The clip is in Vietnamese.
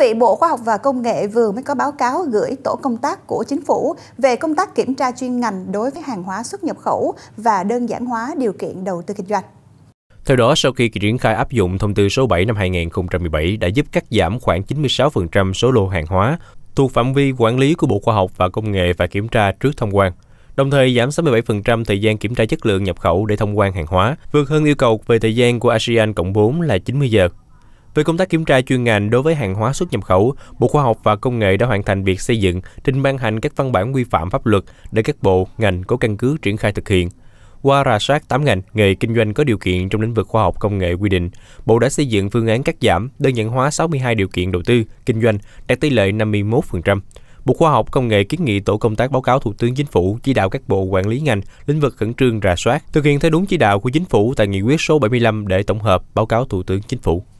vị, Bộ Khoa học và Công nghệ vừa mới có báo cáo gửi tổ công tác của chính phủ về công tác kiểm tra chuyên ngành đối với hàng hóa xuất nhập khẩu và đơn giản hóa điều kiện đầu tư kinh doanh. Theo đó, sau khi triển khai áp dụng thông tư số 7 năm 2017 đã giúp cắt giảm khoảng 96% số lô hàng hóa thuộc phạm vi quản lý của Bộ Khoa học và Công nghệ và kiểm tra trước thông quan đồng thời giảm 67% thời gian kiểm tra chất lượng nhập khẩu để thông quan hàng hóa, vượt hơn yêu cầu về thời gian của ASEAN cộng 4 là 90 giờ. Về công tác kiểm tra chuyên ngành đối với hàng hóa xuất nhập khẩu, Bộ Khoa học và Công nghệ đã hoàn thành việc xây dựng, trình ban hành các văn bản quy phạm pháp luật để các bộ, ngành có căn cứ triển khai thực hiện. Qua rà soát 8 ngành, nghề kinh doanh có điều kiện trong lĩnh vực khoa học công nghệ quy định, Bộ đã xây dựng phương án cắt giảm, đơn giản hóa 62 điều kiện đầu tư, kinh doanh, đạt tỷ lệ 51%. Bộ Khoa học Công nghệ kiến nghị tổ công tác báo cáo Thủ tướng Chính phủ chỉ đạo các bộ quản lý ngành, lĩnh vực khẩn trương rà soát, thực hiện theo đúng chỉ đạo của Chính phủ tại nghị quyết số 75 để tổng hợp báo cáo Thủ tướng Chính phủ.